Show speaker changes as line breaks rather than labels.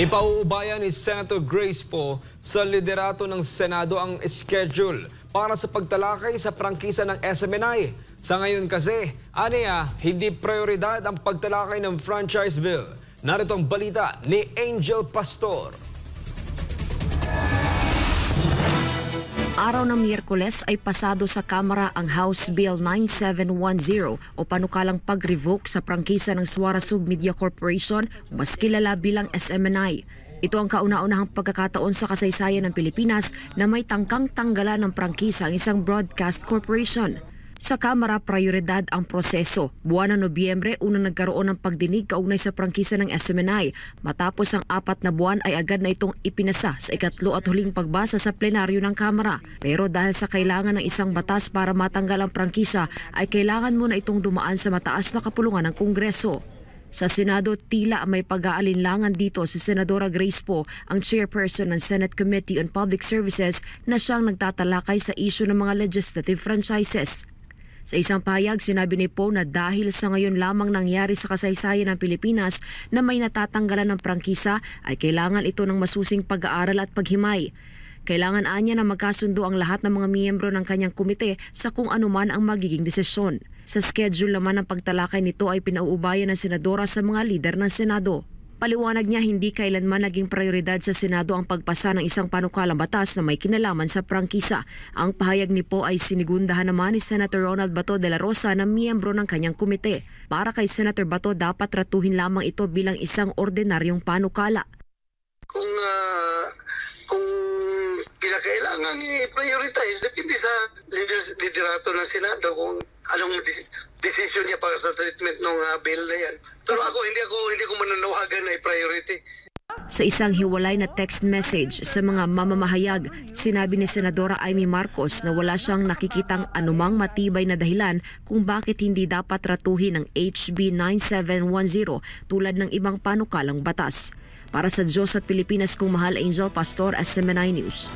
Ipauubayan ni Senator Grace po sa liderato ng Senado ang schedule para sa pagtalakay sa prangkisa ng SMNI. Sa ngayon kasi, aniya, hindi prioridad ang pagtalakay ng franchise bill. Narito ang balita ni Angel Pastor.
araw ng Miyerkules ay pasado sa Kamara ang House Bill 9710 o panukalang pag-revoke sa prangkisa ng Suarasug Media Corporation, mas kilala bilang SMNI. Ito ang kauna-unahang pagkakataon sa kasaysayan ng Pilipinas na may tangkang tanggalan ng prangkisa ang isang broadcast corporation. Sa Kamara, prioridad ang proseso. Buwan ng Nobyembre, unang nagkaroon ng pagdinig kaugnay sa prangkisa ng SMNI. Matapos ang apat na buwan ay agad na itong ipinasa sa ikatlo at huling pagbasa sa plenaryo ng Kamara. Pero dahil sa kailangan ng isang batas para matanggal ang prangkisa, ay kailangan muna itong dumaan sa mataas na kapulungan ng Kongreso. Sa Senado, tila may pag-aalinlangan dito si Senadora Grace Po, ang chairperson ng Senate Committee on Public Services na siyang nagtatalakay sa isyu ng mga legislative franchises. Sa isang payag, sinabi ni Poe na dahil sa ngayon lamang nangyari sa kasaysayan ng Pilipinas na may natatanggalan ng prangkisa ay kailangan ito ng masusing pag-aaral at paghimay. Kailangan anya na magkasundo ang lahat ng mga miyembro ng kanyang komite sa kung anuman ang magiging desisyon. Sa schedule naman ng pagtalakay nito ay pinauubayan ng senadora sa mga lider ng Senado. Paliwanag niya hindi kailanman naging prioridad sa Senado ang pagpasa ng isang panukalang batas na may kinalaman sa prangkisa. Ang pahayag ni Po ay sinigundahan naman ni Senator Ronald Bato de la Rosa na miyembro ng kanyang komite. Para kay Senator Bato, dapat ratuhin lamang ito bilang isang ordinaryong panukala.
Kung uh, kung kinakailangan i-prioritize, depende sa liderato ng Senado kung anong decision niya para sa treatment ng uh, ah, bill na yan. Pero ako hindi ako hindi ko mananawagan na priority.
Sa isang hiwalay na text message sa mga mamamahayag, sinabi ni Senadora Amy Marcos na wala siyang nakikitang anumang matibay na dahilan kung bakit hindi dapat ratuhin ang HB 9710 tulad ng ibang panukalang batas. Para sa Diyos at Pilipinas kumahal mahal Angel Pastor, SMNI News.